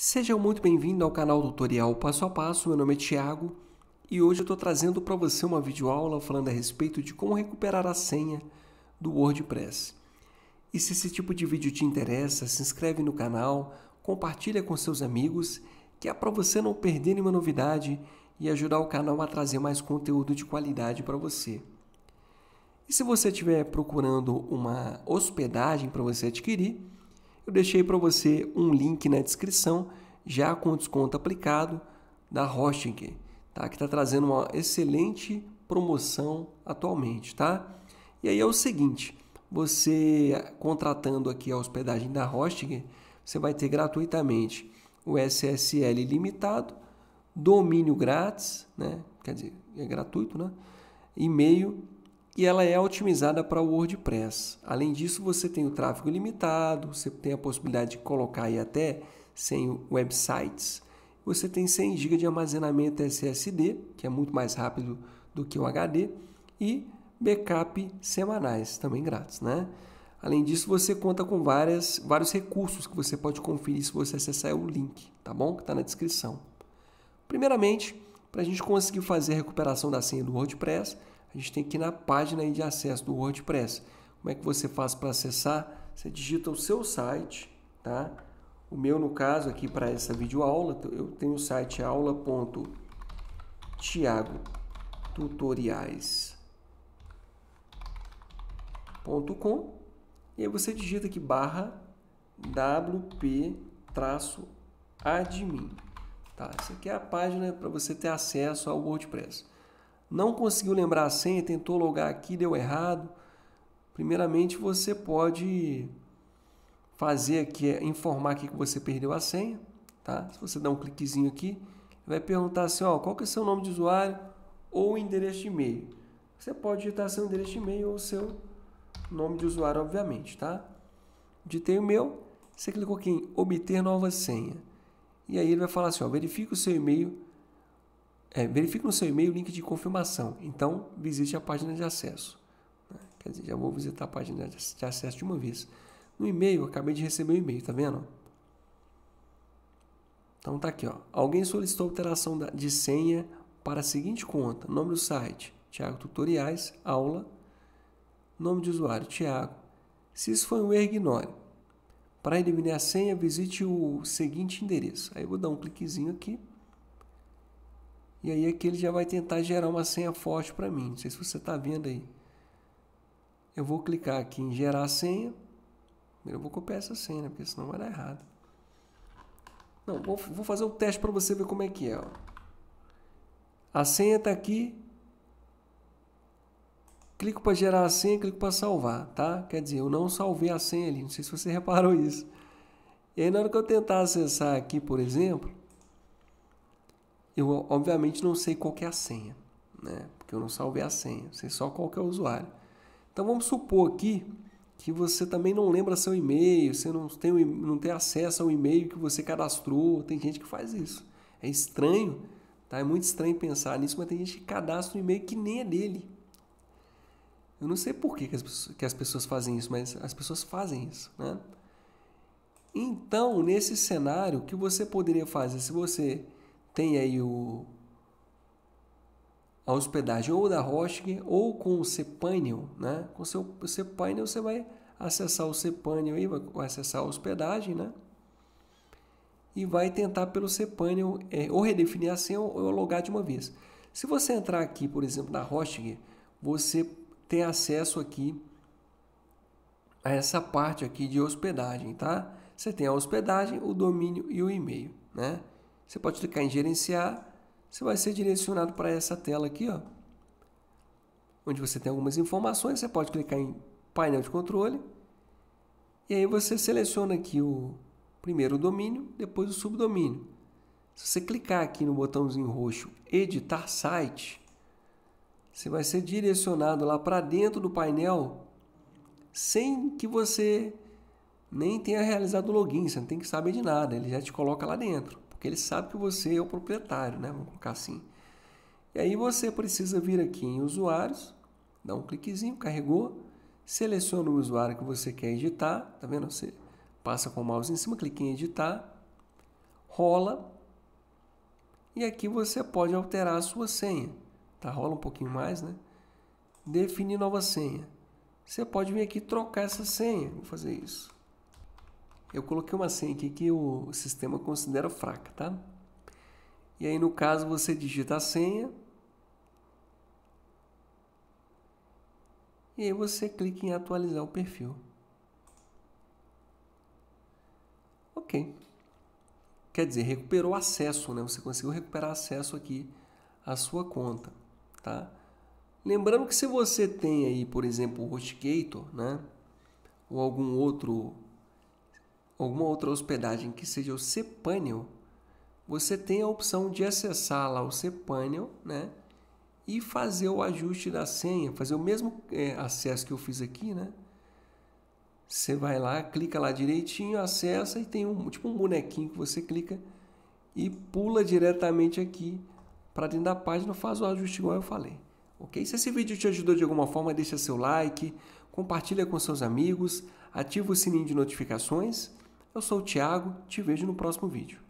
Seja muito bem-vindo ao canal Tutorial Passo a Passo, meu nome é Thiago e hoje eu estou trazendo para você uma videoaula falando a respeito de como recuperar a senha do WordPress. E se esse tipo de vídeo te interessa, se inscreve no canal, compartilha com seus amigos, que é para você não perder nenhuma novidade e ajudar o canal a trazer mais conteúdo de qualidade para você. E se você estiver procurando uma hospedagem para você adquirir, eu deixei para você um link na descrição, já com desconto aplicado da Hosting, tá? que está trazendo uma excelente promoção atualmente. Tá? E aí é o seguinte, você contratando aqui a hospedagem da Hosting, você vai ter gratuitamente o SSL limitado, domínio grátis, né? quer dizer, é gratuito, né? e-mail e ela é otimizada para o WordPress. Além disso, você tem o tráfego limitado, você tem a possibilidade de colocar aí até 100 websites. Você tem 100 GB de armazenamento SSD, que é muito mais rápido do que o HD, e backup semanais, também grátis, né? Além disso, você conta com várias, vários recursos que você pode conferir se você acessar o link, tá bom? Que está na descrição. Primeiramente, para a gente conseguir fazer a recuperação da senha do WordPress, a gente tem que ir na página de acesso do WordPress. Como é que você faz para acessar? Você digita o seu site, tá? O meu, no caso, aqui para essa videoaula, eu tenho o site aula.tiagotutoriais.com e aí você digita aqui barra wp-admin. Tá? Essa aqui é a página para você ter acesso ao WordPress não conseguiu lembrar a senha, tentou logar aqui, deu errado. Primeiramente, você pode fazer aqui, é, informar aqui que você perdeu a senha, tá? Se você dá um cliquezinho aqui, vai perguntar assim, ó, qual que é seu nome de usuário ou endereço de e-mail. Você pode digitar seu endereço de e-mail ou seu nome de usuário, obviamente, tá? Ditei o meu, você clicou aqui em obter nova senha. E aí ele vai falar assim, ó, verifique o seu e-mail é, verifique no seu e-mail o link de confirmação. Então, visite a página de acesso. Né? Quer dizer, já vou visitar a página de acesso de uma vez. No e-mail, acabei de receber o um e-mail, tá vendo? Então tá aqui, ó. Alguém solicitou alteração de senha para a seguinte conta. Nome do site, Thiago Tutoriais, aula. Nome de usuário, Tiago. Se isso foi um erro, ignore. Para eliminar a senha, visite o seguinte endereço. Aí eu vou dar um cliquezinho aqui. E aí aqui ele já vai tentar gerar uma senha forte para mim. Não sei se você está vendo aí. Eu vou clicar aqui em gerar senha. eu vou copiar essa senha, né? porque senão vai dar errado. Não, vou, vou fazer um teste para você ver como é que é. Ó. A senha está aqui. Clico para gerar a senha, clico para salvar, tá? Quer dizer, eu não salvei a senha ali. Não sei se você reparou isso. E aí na hora que eu tentar acessar aqui, por exemplo, eu obviamente não sei qual é a senha, né? Porque eu não salvei a senha, sei só qual é o usuário. Então vamos supor aqui que você também não lembra seu e-mail, você não tem, não tem acesso ao e-mail que você cadastrou, tem gente que faz isso. É estranho, tá? É muito estranho pensar nisso, mas tem gente que cadastra um e-mail que nem é dele. Eu não sei por que, que, as, que as pessoas fazem isso, mas as pessoas fazem isso, né? Então, nesse cenário, o que você poderia fazer se você tem aí o, a hospedagem ou da Hosting ou com o cPanel, né? Com o seu cPanel você vai acessar o cPanel aí, vai acessar a hospedagem, né? E vai tentar pelo cPanel é, ou redefinir a senha ou, ou logar de uma vez. Se você entrar aqui, por exemplo, na Hosting, você tem acesso aqui a essa parte aqui de hospedagem, tá? Você tem a hospedagem, o domínio e o e-mail, né? Você pode clicar em gerenciar, você vai ser direcionado para essa tela aqui, ó, onde você tem algumas informações, você pode clicar em painel de controle, e aí você seleciona aqui o primeiro o domínio, depois o subdomínio. Se você clicar aqui no botãozinho roxo editar site, você vai ser direcionado lá para dentro do painel sem que você nem tenha realizado o login, você não tem que saber de nada, ele já te coloca lá dentro porque ele sabe que você é o proprietário, né? Vamos colocar assim. E aí você precisa vir aqui em usuários, dá um cliquezinho, carregou, seleciona o usuário que você quer editar, tá vendo? Você passa com o mouse em cima, clica em editar, rola, e aqui você pode alterar a sua senha, tá? Rola um pouquinho mais, né? Definir nova senha. Você pode vir aqui trocar essa senha, vou fazer isso. Eu coloquei uma senha aqui que o sistema considera fraca, tá? E aí, no caso, você digita a senha. E aí você clica em atualizar o perfil. Ok. Quer dizer, recuperou acesso, né? Você conseguiu recuperar acesso aqui à sua conta, tá? Lembrando que se você tem aí, por exemplo, o HostGator, né? Ou algum outro alguma outra hospedagem que seja o cPanel, você tem a opção de acessar lá o cPanel, né? E fazer o ajuste da senha, fazer o mesmo é, acesso que eu fiz aqui, né? Você vai lá, clica lá direitinho, acessa e tem um tipo um bonequinho que você clica e pula diretamente aqui para dentro da página, faz o ajuste igual eu falei. Ok? Se esse vídeo te ajudou de alguma forma, deixa seu like, compartilha com seus amigos, ativa o sininho de notificações eu sou o Thiago, te vejo no próximo vídeo.